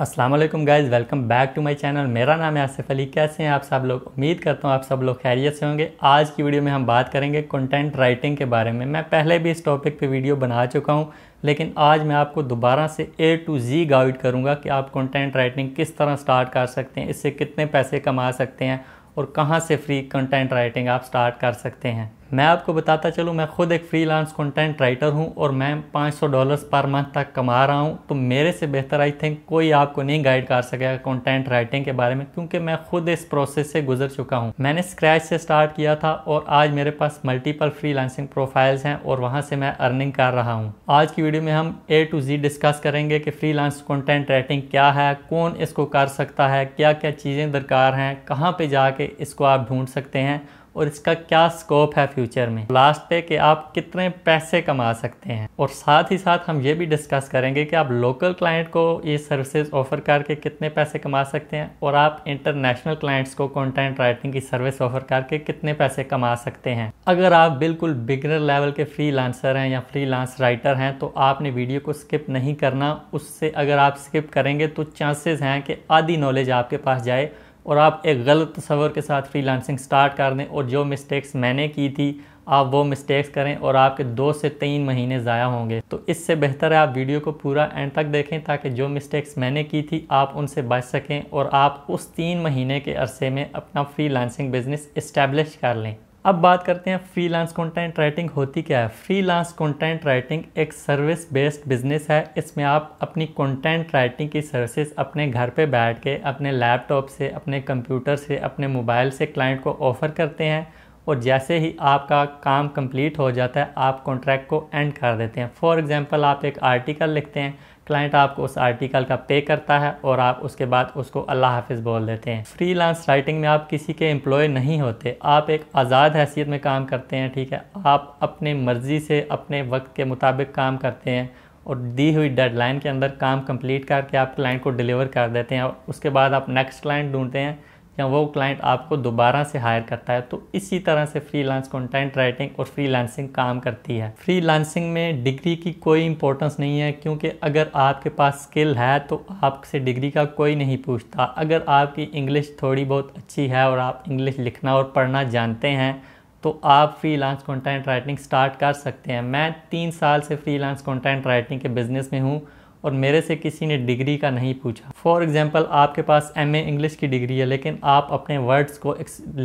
Aslam guys welcome back to my channel मेरा नाम है आसिफ अली कैसे हैं आप सब लोग उम्मीद करता हूँ आप सब लोग खैरियत से होंगे आज की वीडियो में हम बात करेंगे कंटेंट राइटिंग के बारे में मैं पहले भी इस टॉपिक पे वीडियो बना चुका हूँ लेकिन आज मैं आपको दोबारा से ए टू जी गाइड करूँगा कि आप कंटेंट राइटिंग किस तरह स्टार्ट कर सकते हैं इससे कितने पैसे कमा सकते हैं और कहाँ से फ्री कंटेंट राइटिंग आप स्टार्ट कर सकते हैं मैं आपको बताता चलूँ मैं खुद एक फ्रीलांस कंटेंट राइटर हूँ और मैं 500 डॉलर्स पर मंथ तक कमा रहा हूँ तो मेरे से बेहतर आई थिंक कोई आपको नहीं गाइड कर सकेगा कंटेंट राइटिंग के बारे में क्योंकि मैं खुद इस प्रोसेस से गुजर चुका हूँ मैंने स्क्रैच से स्टार्ट किया था और आज मेरे पास मल्टीपल फ्री प्रोफाइल्स हैं और वहाँ से मैं अर्निंग कर रहा हूँ आज की वीडियो में हम ए टू जी डिस्कस करेंगे कि फ्री कॉन्टेंट राइटिंग क्या है कौन इसको कर सकता है क्या क्या चीज़ें दरकार हैं कहाँ पर जाके इसको आप ढूंढ सकते हैं और इसका क्या स्कोप है फ्यूचर में लास्ट पे कि आप कितने पैसे कमा सकते हैं और साथ ही साथ हम ये भी डिस्कस करेंगे कि आप लोकल क्लाइंट को ये सर्विसेज ऑफर करके कितने पैसे कमा सकते हैं और आप इंटरनेशनल क्लाइंट्स को कंटेंट राइटिंग की सर्विस ऑफर करके कितने पैसे कमा सकते हैं अगर आप बिल्कुल बिगनर लेवल के फ्री हैं या फ्री राइटर हैं तो आपने वीडियो को स्किप नहीं करना उससे अगर आप स्किप करेंगे तो चांसेस हैं कि आधी नॉलेज आपके पास जाए और आप एक गलत तस्वर के साथ फ्रीलांसिंग स्टार्ट कर दें और जो मिस्टेक्स मैंने की थी आप वो मिस्टेक्स करें और आपके दो से तीन महीने ज़ाया होंगे तो इससे बेहतर है आप वीडियो को पूरा एंड तक देखें ताकि जो मिस्टेक्स मैंने की थी आप उनसे बच सकें और आप उस तीन महीने के अरसे में अपना लांसिंग बिज़नेस इस्टेब्लिश कर लें अब बात करते हैं फ्रीलांस कंटेंट राइटिंग होती क्या है फ्रीलांस कंटेंट राइटिंग एक सर्विस बेस्ड बिजनेस है इसमें आप अपनी कंटेंट राइटिंग की सर्विसेज अपने घर पे बैठ के अपने लैपटॉप से अपने कंप्यूटर से अपने मोबाइल से क्लाइंट को ऑफ़र करते हैं और जैसे ही आपका काम कंप्लीट हो जाता है आप कॉन्ट्रैक्ट को एंड कर देते हैं फॉर एग्ज़ाम्पल आप एक आर्टिकल लिखते हैं क्लाइंट आपको उस आर्टिकल का पे करता है और आप उसके बाद उसको अल्लाह हाफिज़ बोल देते हैं फ्रीलांस राइटिंग में आप किसी के एम्प्लॉय नहीं होते आप एक आज़ाद हैसियत में काम करते हैं ठीक है आप अपने मर्ज़ी से अपने वक्त के मुताबिक काम करते हैं और दी हुई डेडलाइन के अंदर काम कंप्लीट करके आप क्लाइंट को डिलीवर कर देते हैं और उसके बाद आप नेक्स्ट क्लाइंट ढूंढते हैं या वो क्लाइंट आपको दोबारा से हायर करता है तो इसी तरह से फ्रीलांस कंटेंट राइटिंग और फ्रीलांसिंग काम करती है फ्रीलांसिंग में डिग्री की कोई इंपॉर्टेंस नहीं है क्योंकि अगर आपके पास स्किल है तो आपसे डिग्री का कोई नहीं पूछता अगर आपकी इंग्लिश थोड़ी बहुत अच्छी है और आप इंग्लिश लिखना और पढ़ना जानते हैं तो आप फ्रीलांस कंटेंट राइटिंग स्टार्ट कर सकते हैं मैं तीन साल से फ्रीलांस कंटेंट राइटिंग के बिज़नेस में हूँ और मेरे से किसी ने डिग्री का नहीं पूछा फॉर एग्ज़ाम्पल आपके पास एम ए इंग्लिश की डिग्री है लेकिन आप अपने वर्ड्स को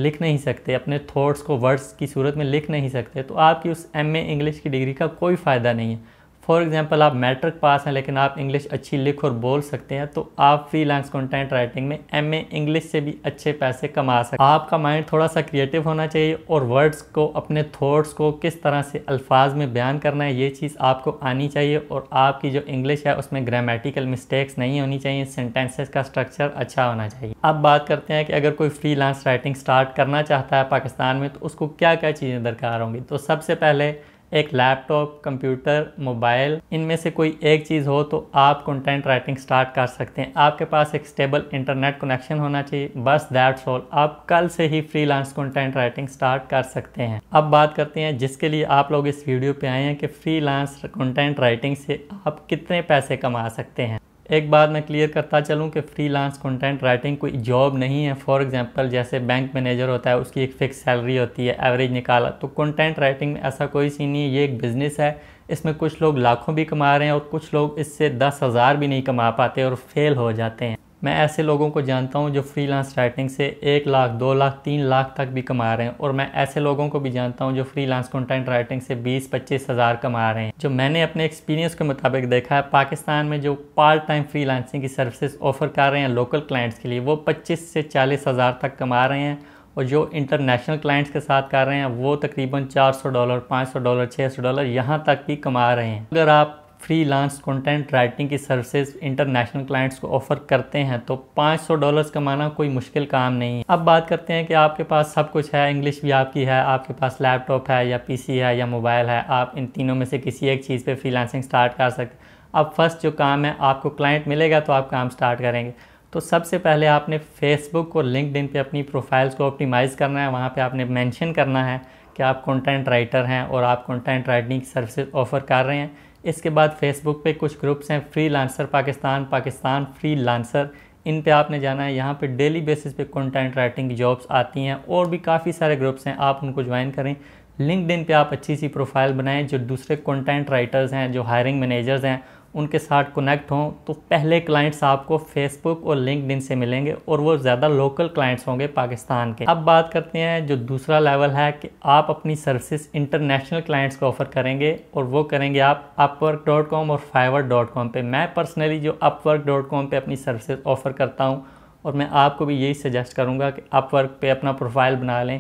लिख नहीं सकते अपने थाट्स को वर्ड्स की सूरत में लिख नहीं सकते तो आपकी उस एम ए इंग्लिश की डिग्री का कोई फ़ायदा नहीं है फॉर एग्जांपल आप मैट्रिक पास हैं लेकिन आप इंग्लिश अच्छी लिख और बोल सकते हैं तो आप फ्रीलांस कंटेंट राइटिंग में एम इंग्लिश से भी अच्छे पैसे कमा सकते हैं आपका माइंड थोड़ा सा क्रिएटिव होना चाहिए और वर्ड्स को अपने थॉट्स को किस तरह से अल्फाज में बयान करना है ये चीज़ आपको आनी चाहिए और आपकी जो इंग्लिश है उसमें ग्रामेटिकल मिस्टेक्स नहीं होनी चाहिए सेंटेंसेस का स्ट्रक्चर अच्छा होना चाहिए अब बात करते हैं कि अगर कोई फ्री राइटिंग स्टार्ट करना चाहता है पाकिस्तान में तो उसको क्या क्या चीज़ें दरकार होंगी तो सबसे पहले एक लैपटॉप कंप्यूटर मोबाइल इनमें से कोई एक चीज़ हो तो आप कंटेंट राइटिंग स्टार्ट कर सकते हैं आपके पास एक स्टेबल इंटरनेट कनेक्शन होना चाहिए बस दैट्स ऑल आप कल से ही फ्रीलांस कंटेंट राइटिंग स्टार्ट कर सकते हैं अब बात करते हैं जिसके लिए आप लोग इस वीडियो पे आए हैं कि फ्रीलांस कंटेंट राइटिंग से आप कितने पैसे कमा सकते हैं एक बात मैं क्लियर करता चलूँ कि फ्रीलांस कंटेंट राइटिंग कोई जॉब नहीं है फॉर एग्जांपल जैसे बैंक मैनेजर होता है उसकी एक फिक्स सैलरी होती है एवरेज निकाला तो कंटेंट राइटिंग में ऐसा कोई सीन नहीं है ये एक बिज़नेस है इसमें कुछ लोग लाखों भी कमा रहे हैं और कुछ लोग इससे दस हज़ार भी नहीं कमा पाते और फेल हो जाते हैं मैं ऐसे लोगों को जानता हूँ जो फ्रीलांस राइटिंग से एक लाख दो लाख तीन लाख तक भी कमा रहे हैं और मैं ऐसे लोगों को भी जानता हूँ जो फ्रीलांस कंटेंट राइटिंग से बीस पच्चीस हज़ार कमा रहे हैं जो मैंने अपने एक्सपीरियंस के मुताबिक देखा है पाकिस्तान में जो पार्ट टाइम फ्रीलांसिंग की सर्विसेज ऑफर कर रहे हैं लोकल क्लाइंट्स के लिए वो पच्चीस से चालीस हज़ार तक कमा रहे हैं और जो इंटरनेशनल क्लाइंट्स के साथ कर रहे हैं वो तकरीबन 400 डॉलर 500 डॉलर 600 डॉलर यहाँ तक भी कमा रहे हैं अगर आप फ्रीलांस कंटेंट राइटिंग की सर्विसेज इंटरनेशनल क्लाइंट्स को ऑफर करते हैं तो 500 डॉलर्स कमाना कोई मुश्किल काम नहीं है अब बात करते हैं कि आपके पास सब कुछ है इंग्लिश भी आपकी है आपके पास लैपटॉप है या पीसी है या मोबाइल है आप इन तीनों में से किसी एक चीज़ पर लांसिंग स्टार्ट कर सकते अब फर्स्ट जो काम है आपको क्लाइंट मिलेगा तो आप काम स्टार्ट करेंगे तो सबसे पहले आपने फेसबुक और लिंकड पे अपनी प्रोफाइल्स को ऑप्टिमाइज़ करना है वहाँ पे आपने मेंशन करना है कि आप कंटेंट राइटर हैं और आप कंटेंट राइटिंग सर्विसेज ऑफ़र कर रहे हैं इसके बाद फेसबुक पे कुछ ग्रुप्स हैं freelancer Pakistan Pakistan freelancer इन पे आपने जाना है यहाँ पे डेली बेसिस पे कंटेंट राइटिंग जॉब्स आती हैं और भी काफ़ी सारे ग्रुप्स हैं आप उनको ज्वाइन करें लिंकड पे आप अच्छी सी प्रोफाइल बनाएं जो दूसरे कंटेंट राइटर्स हैं जो हायरिंग मैनेजर्स हैं उनके साथ कनेक्ट हों तो पहले क्लाइंट्स आपको फेसबुक और लिंकड से मिलेंगे और वो ज़्यादा लोकल क्लाइंट्स होंगे पाकिस्तान के अब बात करते हैं जो दूसरा लेवल है कि आप अपनी सर्विस इंटरनेशनल क्लाइंट्स को ऑफर करेंगे और वो करेंगे आप अपवर्क डॉट कॉम और फाइवर डॉट कॉम पर मैं पर्सनली जो अपवर्क डॉट कॉम पर अपनी सर्विसेज ऑफ़र करता हूँ और मैं आपको भी यही सजेस्ट करूँगा कि अपवर्क पर अपना प्रोफाइल बना लें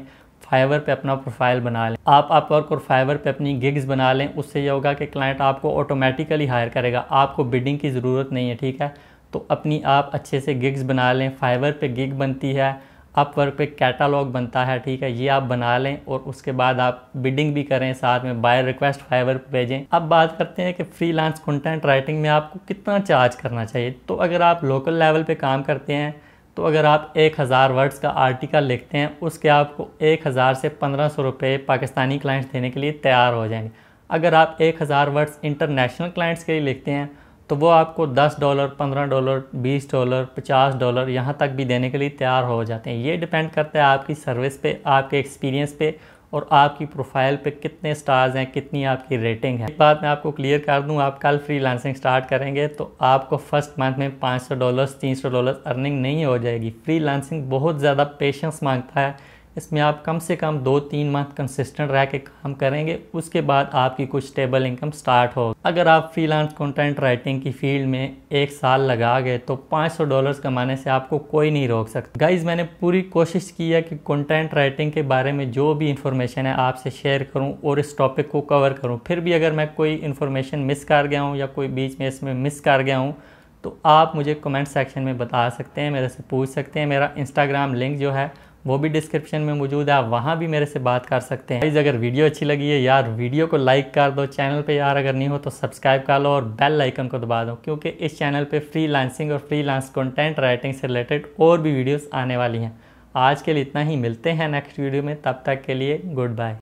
फाइवर पे अपना प्रोफाइल बना लें आप आप और फाइवर पे अपनी गिग्स बना लें उससे ये होगा कि क्लाइंट आपको ऑटोमेटिकली हायर करेगा आपको बिडिंग की ज़रूरत नहीं है ठीक है तो अपनी आप अच्छे से गिग्स बना लें फाइवर पे गिग बनती है आप वर्क पे कैटालॉग बनता है ठीक है ये आप बना लें और उसके बाद आप बिडिंग भी करें साथ में बायर रिक्वेस्ट फाइवर पर भेजें अब बात करते हैं कि फ्रीलांस कंटेंट राइटिंग में आपको कितना चार्ज करना चाहिए तो अगर आप लोकल लेवल पे काम करते हैं तो अगर आप एक हज़ार वर्ड्स का आर्टिकल लिखते हैं उसके आपको एक हज़ार से पंद्रह सौ रुपये पाकिस्तानी क्लाइंट्स देने के लिए तैयार हो जाएंगे अगर आप एक हज़ार वर्ड्स इंटरनेशनल क्लाइंट्स के लिए लिखते हैं तो वो आपको दस डॉलर पंद्रह डॉलर बीस डॉलर पचास डॉलर यहाँ तक भी देने के लिए तैयार हो जाते हैं ये डिपेंड करता है आपकी सर्विस पे आपके एक्सपीरियंस पे और आपकी प्रोफाइल पे कितने स्टार्स हैं कितनी आपकी रेटिंग है एक बात मैं आपको क्लियर कर दूं आप कल फ्रीलांसिंग स्टार्ट करेंगे तो आपको फर्स्ट मंथ में 500 डॉलर्स 300 डॉलर्स अर्निंग नहीं हो जाएगी फ्रीलांसिंग बहुत ज़्यादा पेशेंस मांगता है इसमें आप कम से कम दो तीन मंथ कंसिस्टेंट रह के काम करेंगे उसके बाद आपकी कुछ स्टेबल इनकम स्टार्ट हो अगर आप फ्रीलांस कंटेंट राइटिंग की फील्ड में एक साल लगा गए तो 500 डॉलर्स कमाने से आपको कोई नहीं रोक सकता गाइज मैंने पूरी कोशिश की है कि कंटेंट राइटिंग के बारे में जो भी इंफॉर्मेशन है आपसे शेयर करूँ और इस टॉपिक को कवर करूँ फिर भी अगर मैं कोई इन्फॉर्मेशन मिस कर गया हूँ या कोई बीच में इसमें मिस कर गया हूँ तो आप मुझे कमेंट सेक्शन में बता सकते हैं मेरे से पूछ सकते हैं मेरा इंस्टाग्राम लिंक जो है वो भी डिस्क्रिप्शन में मौजूद है आप वहाँ भी मेरे से बात कर सकते हैं अगर वीडियो अच्छी लगी है यार वीडियो को लाइक कर दो चैनल पे यार अगर नहीं हो तो सब्सक्राइब कर लो और बेल लाइकन को दबा दो क्योंकि इस चैनल पे फ्री लांसिंग और फ्री लांस कंटेंट राइटिंग से रिलेटेड और भी वीडियोज़ आने वाली हैं आज के लिए इतना ही मिलते हैं नेक्स्ट वीडियो में तब तक के लिए गुड बाय